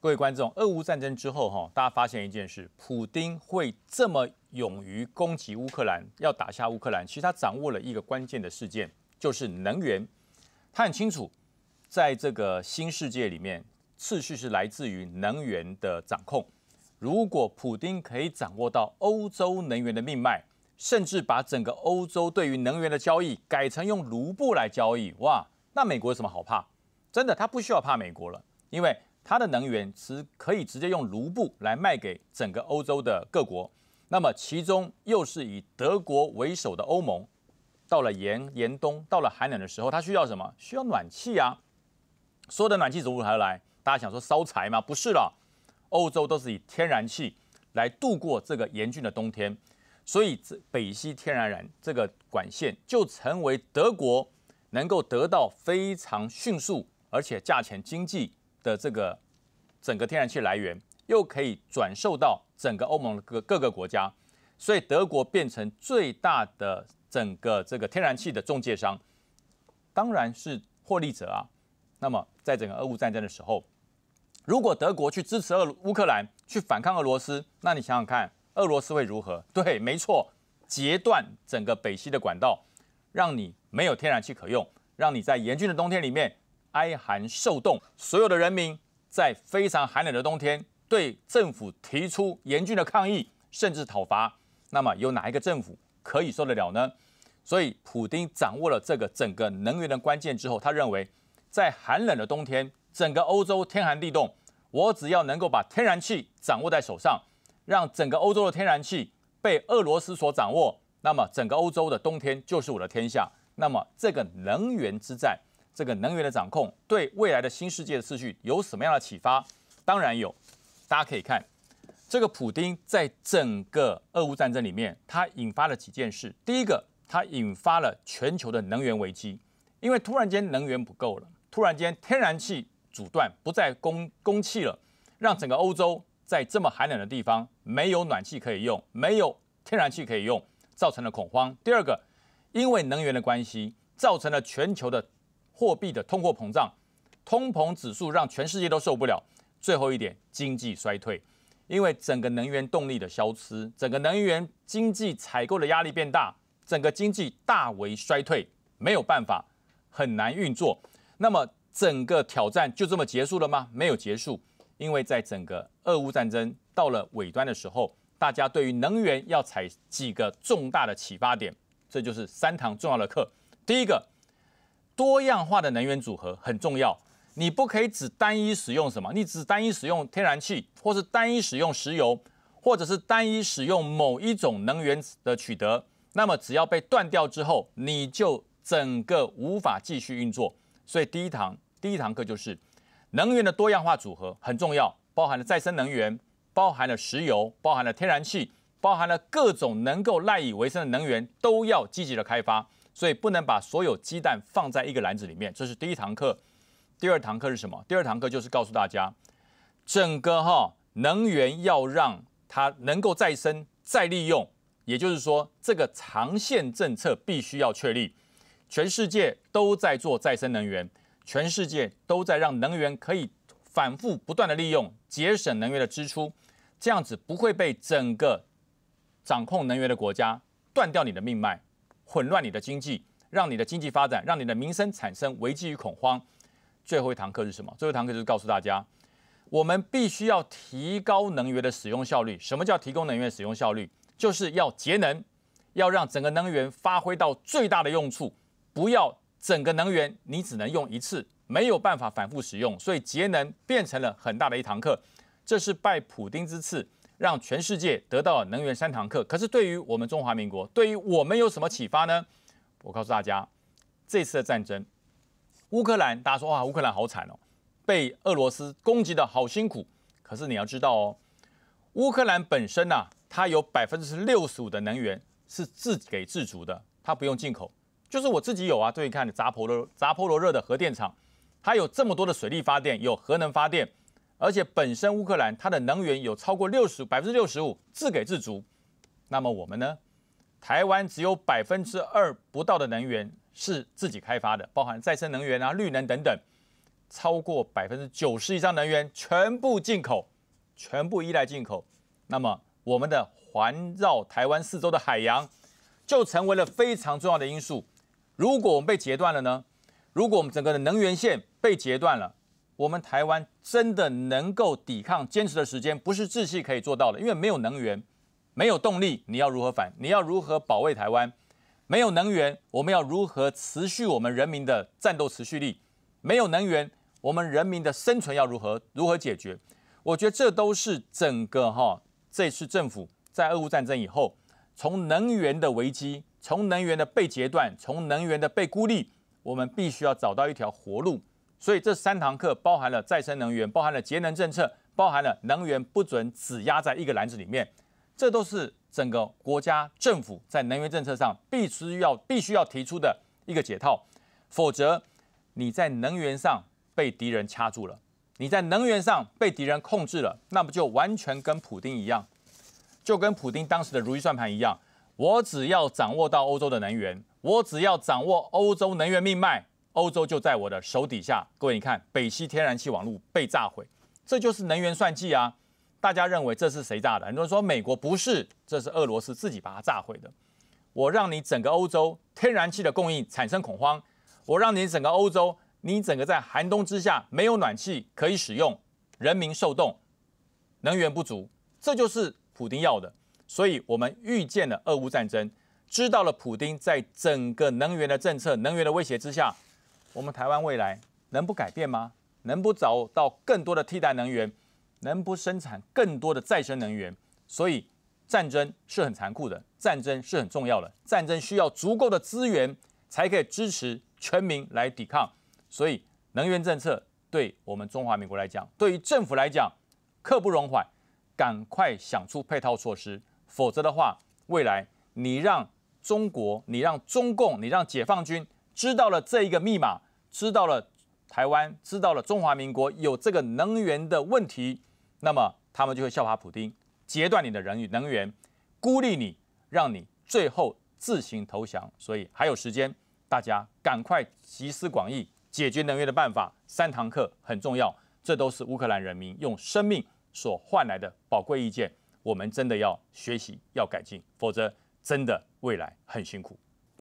各位观众，俄乌战争之后，哈，大家发现一件事：，普京会这么勇于攻击乌克兰，要打下乌克兰，其实他掌握了一个关键的事件，就是能源。他很清楚，在这个新世界里面，秩序是来自于能源的掌控。如果普京可以掌握到欧洲能源的命脉，甚至把整个欧洲对于能源的交易改成用卢布来交易，哇，那美国有什么好怕？真的，他不需要怕美国了，因为。它的能源是可以直接用卢布来卖给整个欧洲的各国，那么其中又是以德国为首的欧盟，到了严严冬，到了寒冷的时候，它需要什么？需要暖气啊！所有的暖气从哪来？大家想说烧柴吗？不是了，欧洲都是以天然气来度过这个严峻的冬天，所以北西天然气这个管线就成为德国能够得到非常迅速而且价钱经济。的这个整个天然气来源又可以转售到整个欧盟各各个国家，所以德国变成最大的整个这个天然气的中介商，当然是获利者啊。那么在整个俄乌战争的时候，如果德国去支持俄乌克兰去反抗俄罗斯，那你想想看，俄罗斯会如何？对，没错，截断整个北溪的管道，让你没有天然气可用，让你在严峻的冬天里面。哀寒受冻，所有的人民在非常寒冷的冬天对政府提出严峻的抗议，甚至讨伐。那么有哪一个政府可以受得了呢？所以普丁掌握了这个整个能源的关键之后，他认为，在寒冷的冬天，整个欧洲天寒地冻，我只要能够把天然气掌握在手上，让整个欧洲的天然气被俄罗斯所掌握，那么整个欧洲的冬天就是我的天下。那么这个能源之战。这个能源的掌控对未来的新世界的秩序有什么样的启发？当然有。大家可以看这个普丁在整个俄乌战争里面，它引发了几件事。第一个，它引发了全球的能源危机，因为突然间能源不够了，突然间天然气阻断，不再供供气了，让整个欧洲在这么寒冷的地方没有暖气可以用，没有天然气可以用，造成了恐慌。第二个，因为能源的关系，造成了全球的。货币的通货膨胀，通膨指数让全世界都受不了。最后一点，经济衰退，因为整个能源动力的消失，整个能源经济采购的压力变大，整个经济大为衰退，没有办法，很难运作。那么整个挑战就这么结束了吗？没有结束，因为在整个俄乌战争到了尾端的时候，大家对于能源要采几个重大的启发点，这就是三堂重要的课。第一个。多样化的能源组合很重要，你不可以只单一使用什么，你只单一使用天然气，或是单一使用石油，或者是单一使用某一种能源的取得，那么只要被断掉之后，你就整个无法继续运作。所以第一堂第一堂课就是，能源的多样化组合很重要，包含了再生能源，包含了石油，包含了天然气，包含了各种能够赖以为生的能源，都要积极的开发。所以不能把所有鸡蛋放在一个篮子里面，这是第一堂课。第二堂课是什么？第二堂课就是告诉大家，整个哈能源要让它能够再生、再利用，也就是说，这个长线政策必须要确立。全世界都在做再生能源，全世界都在让能源可以反复不断的利用，节省能源的支出，这样子不会被整个掌控能源的国家断掉你的命脉。混乱你的经济，让你的经济发展，让你的民生产生危机与恐慌。最后一堂课是什么？最后一堂课就是告诉大家，我们必须要提高能源的使用效率。什么叫提高能源使用效率？就是要节能，要让整个能源发挥到最大的用处，不要整个能源你只能用一次，没有办法反复使用。所以节能变成了很大的一堂课，这是拜普丁之赐。让全世界得到能源三堂课，可是对于我们中华民国，对于我们有什么启发呢？我告诉大家，这次的战争，乌克兰大家说哇，乌克兰好惨哦，被俄罗斯攻击的好辛苦。可是你要知道哦，乌克兰本身呐，它有百分之六十五的能源是自给自足的，它不用进口，就是我自己有啊。对，你看，你扎波罗扎波罗热的核电厂，它有这么多的水力发电，有核能发电。而且本身乌克兰它的能源有超过六十百分之六十五自给自足，那么我们呢？台湾只有百分之二不到的能源是自己开发的，包含再生能源啊、绿能等等，超过百分之九十以上能源全部进口，全部依赖进口。那么我们的环绕台湾四周的海洋就成为了非常重要的因素。如果我们被截断了呢？如果我们整个的能源线被截断了？我们台湾真的能够抵抗、坚持的时间，不是志气可以做到的，因为没有能源，没有动力，你要如何反？你要如何保卫台湾？没有能源，我们要如何持续我们人民的战斗持续力？没有能源，我们人民的生存要如何如何解决？我觉得这都是整个哈这次政府在俄乌战争以后，从能源的危机，从能源的被截断，从能源的被孤立，我们必须要找到一条活路。所以这三堂课包含了再生能源，包含了节能政策，包含了能源不准只压在一个篮子里面。这都是整个国家政府在能源政策上必须要必须要提出的一个解套，否则你在能源上被敌人掐住了，你在能源上被敌人控制了，那不就完全跟普京一样，就跟普京当时的如意算盘一样，我只要掌握到欧洲的能源，我只要掌握欧洲能源命脉。欧洲就在我的手底下，各位，你看北西天然气网络被炸毁，这就是能源算计啊！大家认为这是谁炸的？很多人说美国不是，这是俄罗斯自己把它炸毁的。我让你整个欧洲天然气的供应产生恐慌，我让你整个欧洲，你整个在寒冬之下没有暖气可以使用，人民受冻，能源不足，这就是普丁要的。所以我们预见了俄乌战争，知道了普丁在整个能源的政策、能源的威胁之下。我们台湾未来能不改变吗？能不找到更多的替代能源？能不生产更多的再生能源？所以战争是很残酷的，战争是很重要的，战争需要足够的资源才可以支持全民来抵抗。所以能源政策对我们中华民国来讲，对于政府来讲，刻不容缓，赶快想出配套措施，否则的话，未来你让中国，你让中共，你让解放军知道了这一个密码。知道了台湾，知道了中华民国有这个能源的问题，那么他们就会效法普丁，截断你的人与能源，孤立你，让你最后自行投降。所以还有时间，大家赶快集思广益，解决能源的办法。三堂课很重要，这都是乌克兰人民用生命所换来的宝贵意见，我们真的要学习，要改进，否则真的未来很辛苦。